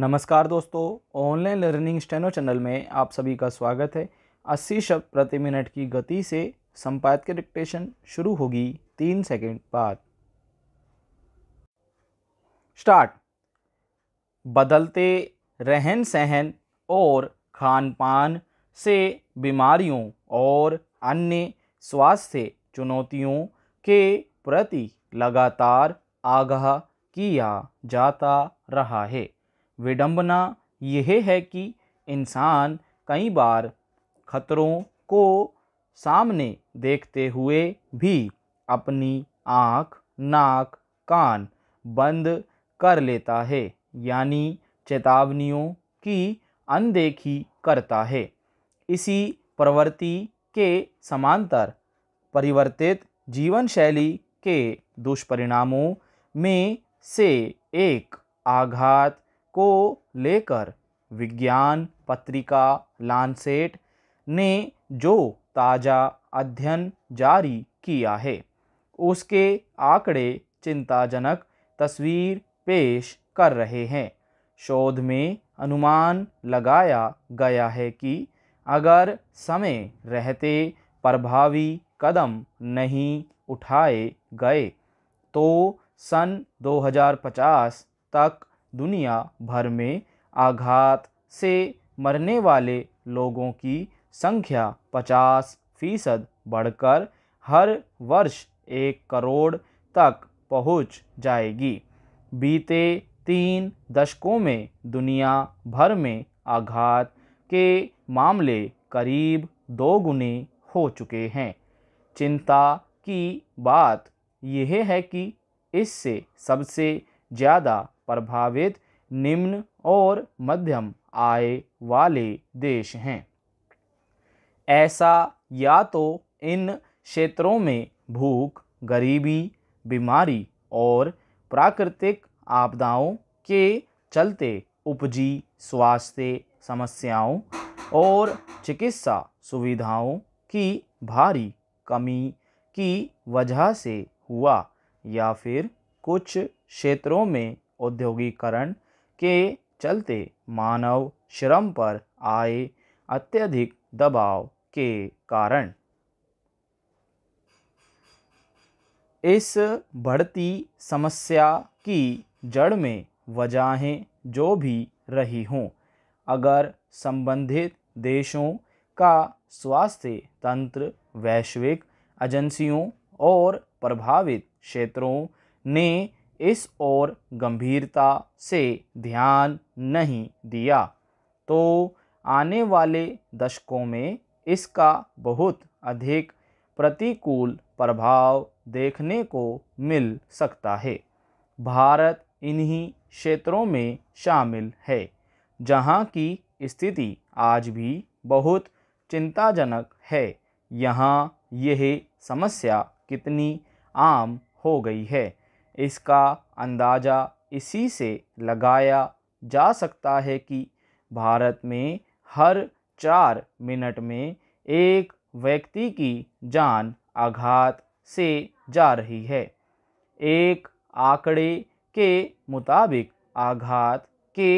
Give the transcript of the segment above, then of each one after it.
नमस्कार दोस्तों online learning steno channel में आप सभी का स्वागत है 80 शब्द प्रति मिनट की गति से संपादक डिक्टेशन शुरू होगी तीन सेकंड बाद स्टार्ट बदलते रहन सहन और खान पान से बीमारियों और अन्य स्वास्थ्य चुनौतियों के प्रति लगातार आगाह किया जाता रहा है विडंबना यह है कि इंसान कई बार खतरों को सामने देखते हुए भी अपनी आँख नाक कान बंद कर लेता है यानी चेतावनियों की अनदेखी करता है इसी प्रवृत्ति के समांतर परिवर्तित जीवन शैली के दुष्परिणामों में से एक आघात को लेकर विज्ञान पत्रिका लानसेट ने जो ताज़ा अध्ययन जारी किया है उसके आंकड़े चिंताजनक तस्वीर पेश कर रहे हैं शोध में अनुमान लगाया गया है कि अगर समय रहते प्रभावी कदम नहीं उठाए गए तो सन 2050 तक दुनिया भर में आघात से मरने वाले लोगों की संख्या 50 फीसद बढ़कर हर वर्ष एक करोड़ तक पहुंच जाएगी बीते तीन दशकों में दुनिया भर में आघात के मामले करीब दो गुने हो चुके हैं चिंता की बात यह है कि इससे सबसे ज़्यादा प्रभावित निम्न और मध्यम आय वाले देश हैं ऐसा या तो इन क्षेत्रों में भूख गरीबी बीमारी और प्राकृतिक आपदाओं के चलते उपजी स्वास्थ्य समस्याओं और चिकित्सा सुविधाओं की भारी कमी की वजह से हुआ या फिर कुछ क्षेत्रों में औद्योगिकरण के चलते मानव श्रम पर आए अत्यधिक दबाव के कारण इस बढ़ती समस्या की जड़ में वजहें जो भी रही हों अगर संबंधित देशों का स्वास्थ्य तंत्र वैश्विक एजेंसियों और प्रभावित क्षेत्रों ने इस ओर गंभीरता से ध्यान नहीं दिया तो आने वाले दशकों में इसका बहुत अधिक प्रतिकूल प्रभाव देखने को मिल सकता है भारत इन्हीं क्षेत्रों में शामिल है जहाँ की स्थिति आज भी बहुत चिंताजनक है यहाँ यह समस्या कितनी आम हो गई है इसका अंदाज़ा इसी से लगाया जा सकता है कि भारत में हर चार मिनट में एक व्यक्ति की जान आघात से जा रही है एक आंकड़े के मुताबिक आघात के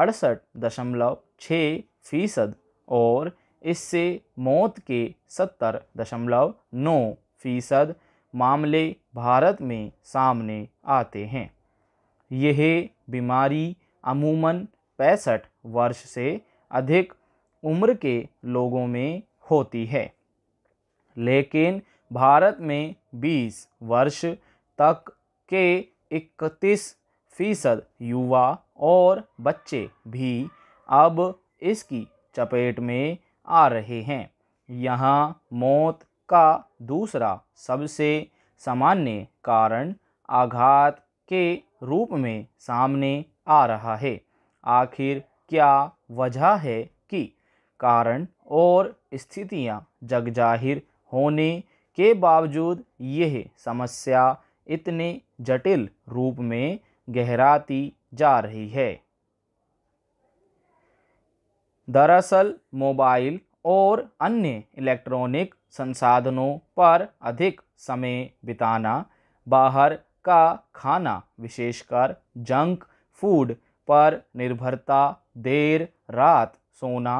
अड़सठ दशमलव छः फीसद और इससे मौत के सत्तर दशमलव नौ फीसद मामले भारत में सामने आते हैं यह बीमारी अमूमन पैंसठ वर्ष से अधिक उम्र के लोगों में होती है लेकिन भारत में 20 वर्ष तक के 31 फीसद युवा और बच्चे भी अब इसकी चपेट में आ रहे हैं यहाँ मौत का दूसरा सबसे सामान्य कारण आघात के रूप में सामने आ रहा है आखिर क्या वजह है कि कारण और स्थितियां जगजाहिर होने के बावजूद यह समस्या इतने जटिल रूप में गहराती जा रही है दरअसल मोबाइल और अन्य इलेक्ट्रॉनिक संसाधनों पर अधिक समय बिताना बाहर का खाना विशेषकर जंक फूड पर निर्भरता देर रात सोना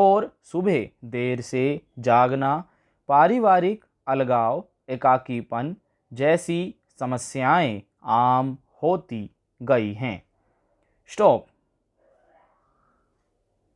और सुबह देर से जागना पारिवारिक अलगाव एकाकीपन जैसी समस्याएं आम होती गई हैं स्टॉप